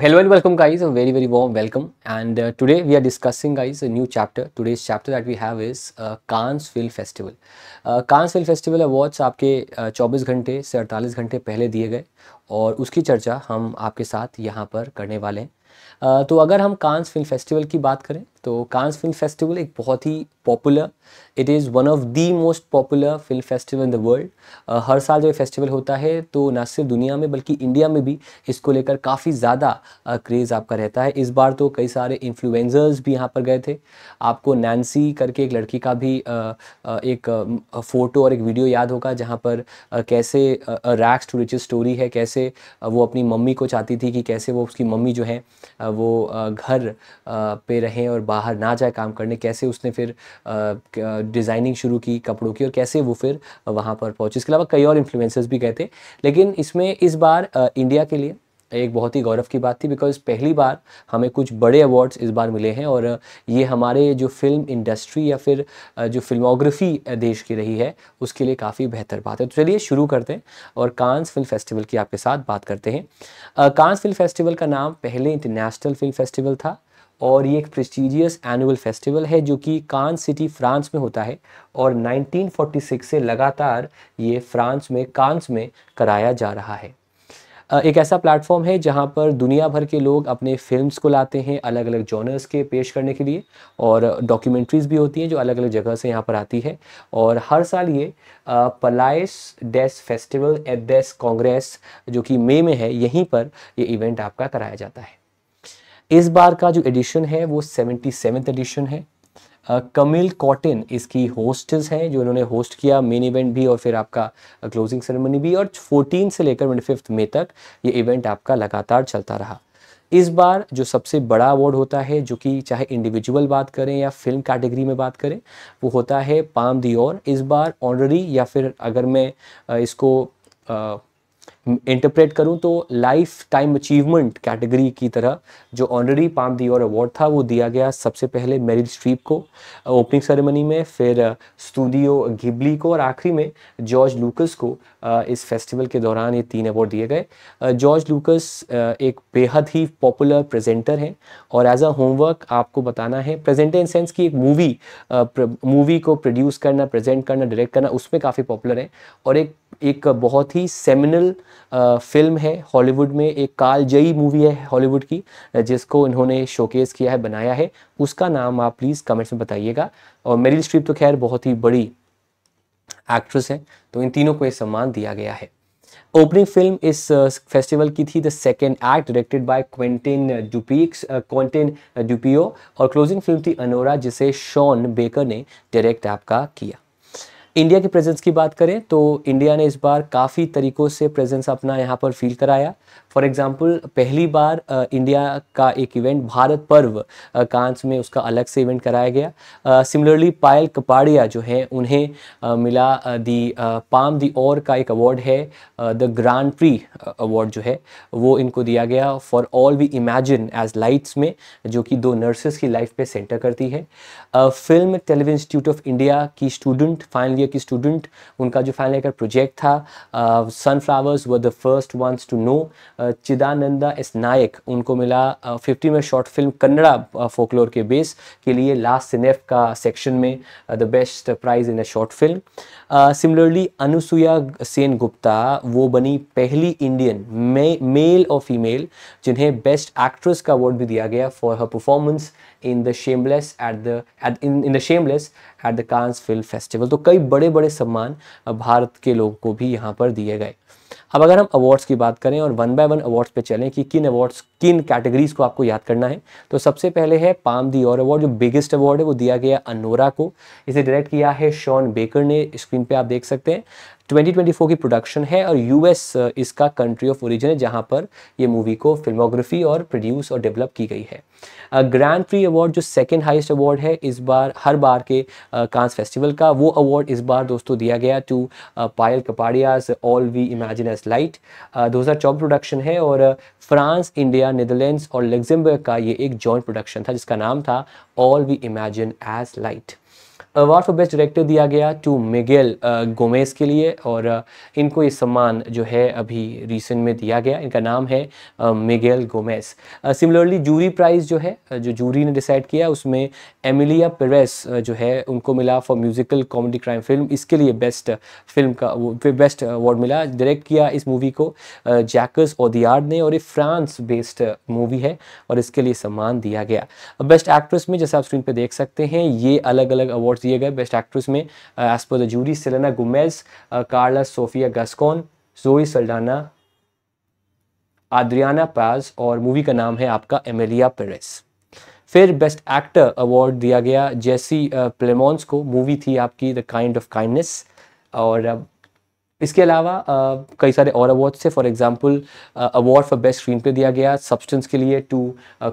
Hello and welcome guys very very warm welcome and today we are discussing guys new chapter today's chapter that we have is Cannes film festival Cannes film festival awards आपके uh, 24 घंटे से 48 घंटे पहले दिए गए और उसकी चर्चा हम आपके साथ यहाँ पर करने वाले हैं Uh, तो अगर हम कांस फिल्म फेस्टिवल की बात करें तो कांस फिल्म फेस्टिवल एक बहुत ही popular it is one of the most popular film festival in the world हर साल जो फेस्टिवल होता है तो ना सिर्फ दुनिया में बल्कि इंडिया में भी इसको लेकर काफ़ी ज़्यादा क्रेज़ uh, आपका रहता है इस बार तो कई सारे इन्फ्लुन्जर्स भी यहाँ पर गए थे आपको नैन्सी करके एक लड़की का भी uh, एक फ़ोटो um, और एक वीडियो याद होगा जहाँ पर कैसे रैक्स टू रिच स्टोरी है कैसे वो अपनी मम्मी को चाहती थी कि कैसे वो उसकी मम्मी जो है वो घर पे रहें और बाहर ना जाए काम करने कैसे उसने फिर डिज़ाइनिंग शुरू की कपड़ों की और कैसे वो फिर वहाँ पर पहुँचे इसके अलावा कई और इन्फ्लुएंसर्स भी गए थे लेकिन इसमें इस बार इंडिया के लिए एक बहुत ही गौरव की बात थी बिकॉज पहली बार हमें कुछ बड़े अवार्ड्स इस बार मिले हैं और ये हमारे जो फिल्म इंडस्ट्री या फिर जो फिल्मोग्राफी देश की रही है उसके लिए काफ़ी बेहतर बात है तो चलिए शुरू करते हैं और कांस फिल्म फेस्टिवल की आपके साथ बात करते हैं कांस फिल्म फेस्टिवल का नाम पहले इंटरनेशनल फिल्म फेस्टिवल था और ये एक प्रेस्टिजियस एनुअल फेस्टिवल है जो कि कान सिटी फ्रांस में होता है और 1946 से लगातार ये फ्रांस में कांस में कराया जा रहा है एक ऐसा प्लेटफॉर्म है जहाँ पर दुनिया भर के लोग अपने फिल्म्स को लाते हैं अलग अलग जॉनर्स के पेश करने के लिए और डॉक्यूमेंट्रीज़ भी होती हैं जो अलग अलग जगह से यहाँ पर आती है और हर साल ये Palais des festival et des Congres जो कि मई में है यहीं पर ये इवेंट आपका कराया जाता है इस बार का जो एडिशन है वो सेवेंटी एडिशन है कमिल कॉटन इसकी होस्टेस हैं जो इन्होंने होस्ट किया मेन इवेंट भी और फिर आपका क्लोजिंग सेरेमनी भी और फोर्टीन से लेकर ट्वेंटी फिफ्थ मे तक ये इवेंट आपका लगातार चलता रहा इस बार जो सबसे बड़ा अवार्ड होता है जो कि चाहे इंडिविजुअल बात करें या फिल्म कैटेगरी में बात करें वो होता है पाम दी और इस बार ऑनररी या फिर अगर मैं इसको इंटरप्रेट करूं तो लाइफ टाइम अचीवमेंट कैटेगरी की तरह जो ऑनरेडी पाम दी और अवार्ड था वो दिया गया सबसे पहले मेरिल स्ट्रीप को ओपनिंग सेरेमनी में फिर स्टूडियो घिबली को और आखिरी में जॉर्ज लूकस को इस फेस्टिवल के दौरान ये तीन अवार्ड दिए गए जॉर्ज लूकस एक बेहद ही पॉपुलर प्रेजेंटर हैं और एज अ होमवर्क आपको बताना है प्रेजेंटर इन सेंस की एक मूवी मूवी को प्रोड्यूस करना प्रेजेंट करना डायरेक्ट करना उसमें काफ़ी पॉपुलर है और एक एक बहुत ही सेमिनल फिल्म है हॉलीवुड में एक कालजयी मूवी है हॉलीवुड की जिसको इन्होंने शोकेस किया है बनाया है उसका नाम आप प्लीज़ कमेंट्स में बताइएगा और मेरिल स्ट्रीप तो खैर बहुत ही बड़ी एक्ट्रेस है तो इन तीनों को ये सम्मान दिया गया है ओपनिंग फिल्म इस फेस्टिवल की थी the second act directed by Quentin Dupieux Quentin Dupieux और क्लोजिंग फिल्म थी अनोरा जिसे शॉन बेकर ने डायरेक्ट आपका किया इंडिया के प्रेजेंस की बात करें तो इंडिया ने इस बार काफ़ी तरीक़ों से प्रेजेंस अपना यहाँ पर फील कराया फॉर एग्जाम्पल पहली बार इंडिया का एक इवेंट भारत पर्व कांस में उसका अलग से इवेंट कराया गया सिमिलरली पायल कपाड़िया जो है उन्हें मिला दी पाम दी और का एक अवार्ड है द ग्रांड प्री अवार्ड जो है वो इनको दिया गया for all we imagine as lights में जो कि दो नर्सेस की लाइफ पे सेंटर करती है film television institute of India की स्टूडेंट फाइनल ईयर की स्टूडेंट उनका जो फाइनल ईयर का प्रोजेक्ट था sunflowers were the first ones to know Chidananda S Nayak उनको मिला फिफ्टी में शॉर्ट फिल्म कन्नड़ा फोकलोर के बेस के लिए लास्ट सिनेफ का सेक्शन में the best prize in a short film similarly Anasuya Sengupta वो बनी पहली इंडियन मे, मेल और फीमेल जिन्हें बेस्ट एक्ट्रेस का अवार्ड भी दिया गया for her performance in the shameless at the at in in the shameless at the Cannes film festival तो कई बड़े बड़े सम्मान भारत के लोगों को भी यहाँ पर दिए गए अब अगर हम अवार्ड्स की बात करें और वन बाय वन अवार्ड्स पे चलें कि किन अवार्ड्स किन कैटेगरीज को आपको याद करना है तो सबसे पहले है पाम दी और अवार्ड जो बिगेस्ट अवार्ड है वो दिया गया अनोरा को इसे डायरेक्ट किया है शॉन बेकर ने स्क्रीन पे आप देख सकते हैं 2024 की प्रोडक्शन है और यूएस uh, इसका कंट्री ऑफ ओरिजिन है जहाँ पर ये मूवी को फिल्मोग्राफी और प्रोड्यूस और डेवलप की गई है ग्रैंड प्री अवार्ड जो सेकेंड हाइस्ट अवार्ड है इस बार हर बार के कांस uh, फेस्टिवल का वो अवार्ड इस बार दोस्तों दिया गया to Payal Kapadia's all we imagine as light दो प्रोडक्शन है और फ्रांस इंडिया नीदरलैंड्स और लग्जमबर्ग का ये एक जॉइंट प्रोडक्शन था जिसका नाम था all we imagine as light award for best director दिया गया टू मिगेल गोमेज के लिए और इनको ये सम्मान जो है अभी रिसेंट में दिया गया इनका नाम है Miguel Gomes similarly jury prize जो है जो जूरी ने डिसाइड किया उसमें एमिलिया पेरेस जो है उनको मिला for musical comedy crime film इसके लिए बेस्ट फिल्म का बेस्ट अवार्ड मिला डायरेक्ट किया इस मूवी को जैकस ओदियार्ड ने और ये फ्रांस बेस्ड मूवी है और इसके लिए सम्मान दिया गया बेस्ट एक्ट्रेस में जैसे आप स्क्रीन पर देख सकते हैं ये अलग अलग अवार्ड दिए गए बेस्ट एक्ट्रेस में as per the jury Selena Gomez Karla Sofia Gascon Zoe Saldana आद्रियाना पाज और मूवी का नाम है आपका एमेलिया पेरेस फिर बेस्ट एक्टर अवार्ड दिया गया जेसी प्लेमोन्स uh, को मूवी थी आपकी द काइंड ऑफ काइंडनेस और uh, इसके अलावा uh, कई सारे और अवार्ड्स थे for example award for best screenplay दिया गया सब्सटेंस के लिए to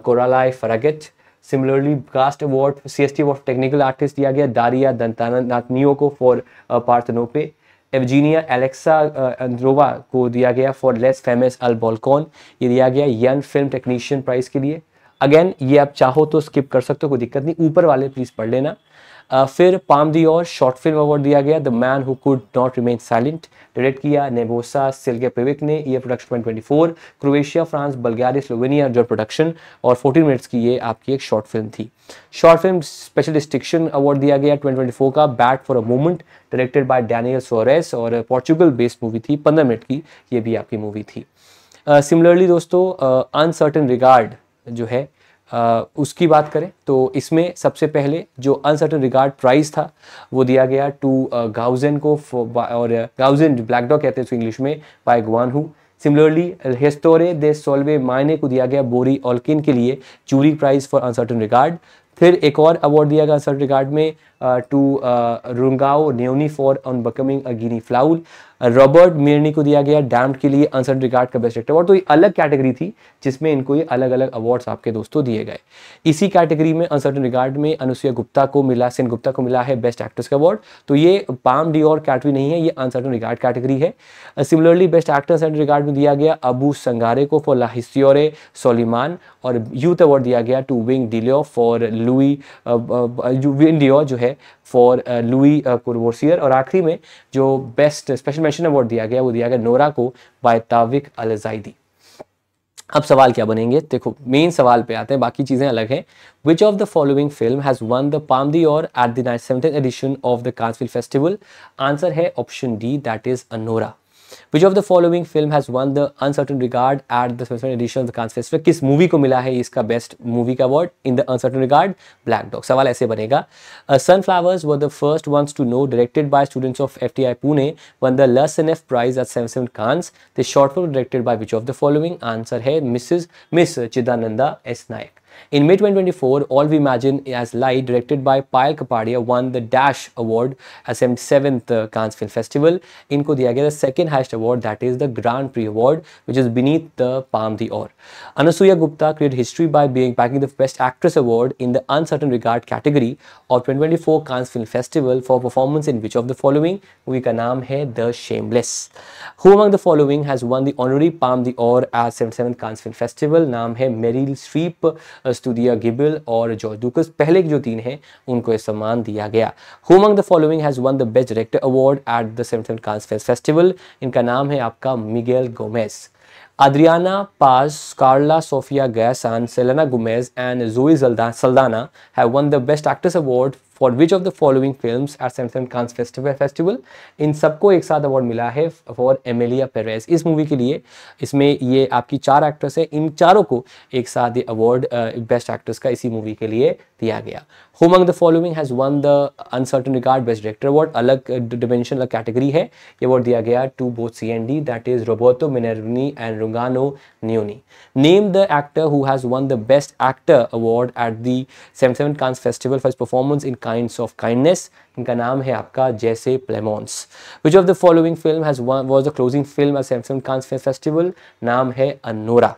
Coralie Fargeat similarly cast award C S T award technical artist दिया गया दारिया नियो को फॉर पार्थनोपे एवजीनिया एलेक्सा अंद्रोवा को दिया गया for les femmes au balcon ये दिया गया यंग फिल्म टेक्नीशियन प्राइज के लिए अगेन ये आप चाहो तो स्किप कर सकते हो कोई दिक्कत नहीं ऊपर वाले प्लीज़ पढ़ लेना फिर पाम दी और शॉर्ट फिल्म अवार्ड दिया गया the man who could not remain silent direct किया नेबोसा सिल्के पेविक ने ये production twenty four Croatia France Bulgaria Slovenia जो प्रोडक्शन और फोर्टीन मिनट्स की ये आपकी एक शॉर्ट फिल्म थी short film special distinction award दिया गया ट्वेंटी का bad for a moment directed by Daniel Soares और पोर्चुगल बेस्ड मूवी थी पंद्रह मिनट की ये भी आपकी मूवी थी सिमिलरली uh, दोस्तों अनसर्टन uh, रिगार्ड जो है उसकी बात करें तो इसमें सबसे पहले जो अनसर्टन रिगार्ड प्राइस था वो दिया गया टू गाउजेन को और गाउजेन ब्लैक डॉग कहते हैं उसको इंग्लिश में by Guan Hu similarly Histoire de Souleymane को दिया गया बोरी ऑलकिन के लिए चूरी प्राइज फॉर अनसर्टन रिगार्ड फिर एक और अवार्ड दिया गया अनसर्टन रिगार्ड में to Rungano Nyoni for on becoming a guinea fowl Roberto Minervini को दिया गया डैम के लिए अनसर्ट रिगार्ड का बेस्ट एक्टर अवार्ड तो ये अलग कैटेगरी थी जिसमें इनको ये अलग अलग अवार्ड्स आपके दोस्तों दिए गए इसी कैटेगरी में अनसर्टन रिगार्ड में अनुसुईया गुप्ता को मिला सेन गुप्ता को मिला है बेस्ट एक्ट्रेस का अवार्ड तो ये पाम डी और कैटरी नहीं है ये अनसर्टन रिगार्ड कैटेगरी है similarly best actor and regard में दिया गया अबू संगारे को फॉर लाहिस्योरे सोलिमान और यूथ अवार्ड दिया गया टू विंग डिलियो फॉर लुई विंग डिओ जो है है फॉर लुई कुरवोसियर और आखिरी में जो बेस्ट स्पेशल मेंशन अवार्ड दिया गया वो दिया गया नोरा को बाय ताविक अलजाइदी अब सवाल क्या बनेंगे देखो मेन सवाल पे आते हैं बाकी चीज़ें अलग हैं which of the following film has won the Palme d'Or at the seventeen edition of the Cannes film festival answer है option D that is Anora which of the following film has won the un certain regard at दिन edition of Cannes festival किस movie को मिला है इसका best movie का award in the un certain regard black dog सवाल ऐसे बनेगा flowers were the first ones to no directed by students of F T I Pune won the लस एन एफ prize at seven seven Cannes the short film directed by which of the following answer है Mrs miss Chidananda S Naik In May 2024, All We Imagine as Light, directed by Payal Kapadia, won the Dash Award at the 7th Cannes Film Festival. Inko diya gaya the second highest award, that is the Grand Prix Award, which is beneath the Palm d'Or. Anasuya Gupta created history by being packing the Best Actress Award in the Uncertain Regard category of 2024 Cannes Film Festival for performance in which of the following movie ka naam hai The Shameless. Who among the following has won the honorary Palm d'Or at 77th Cannes Film Festival? Naam hai Meryl Streep, Studio Ghibli और George डूकस पहले जो तीन हैं उनको ये सम्मान दिया गया who among the following has won the best director award at the central Cannes festival इनका नाम है आपका Miguel Gomes Adriana Paz Karla Sofia Gascon Selena Gomez, and Zoe Saldana have won the best actress award for which of the following film festival festival इन सबको एक साथ अवार्ड मिला है फॉर एमेलिया पेरेस इस मूवी के लिए इसमें ये आपकी चार एक्ट्रेस है इन चारों को एक साथ ये अवार्ड बेस्ट एक्ट्रेस का इसी मूवी के लिए दिया गया who the following has won the un certain regard best director award अलग डिमेंशन uh, अलग कैटेगरी है ये अवार्ड दिया गया to both C and D that is Roberto Minervini and Rungano Nyoni name the actor who has won the best actor award at the seven seven Cannes festival for performance in kind of kindness इनका नाम है आपका Jesse Plemons which of the following film has was the closing film seven seven Cannes festival नाम है Anora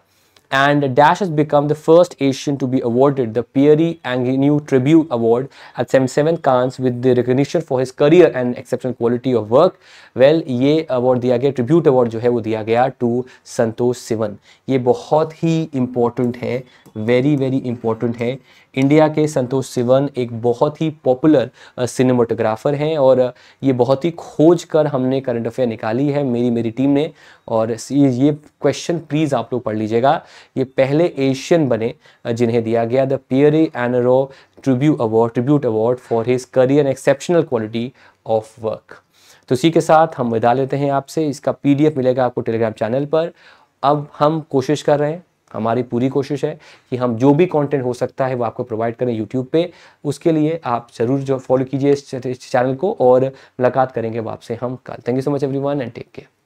and Dash has become the first Asian to be awarded the Pierre Agnew Tribute Award at 77 Cannes with the recognition for his career and exceptional quality of work. Well, ये award दिया गया tribute award जो है वो दिया गया to Santosh Sivan. ये बहुत ही important है very very important है इंडिया के संतोष सिवन एक बहुत ही पॉपुलर सिनेमाटोग्राफर हैं और ये बहुत ही खोज कर हमने करंट अफेयर निकाली है मेरी मेरी टीम ने और ये क्वेश्चन प्लीज़ आप लोग पढ़ लीजिएगा ये पहले एशियन बने जिन्हें दिया गया द पियरी एनरो tribute award tribute award for his career and exceptional quality of work तो इसी के साथ हम विदा लेते हैं आपसे इसका पीडीएफ मिलेगा आपको टेलीग्राम चैनल पर अब हम कोशिश कर रहे हैं हमारी पूरी कोशिश है कि हम जो भी कंटेंट हो सकता है वो आपको प्रोवाइड करें यूट्यूब पे उसके लिए आप ज़रूर जो फॉलो कीजिए इस चैनल को और मुलाकात करेंगे आपसे हम कल thank you so much everyone and take care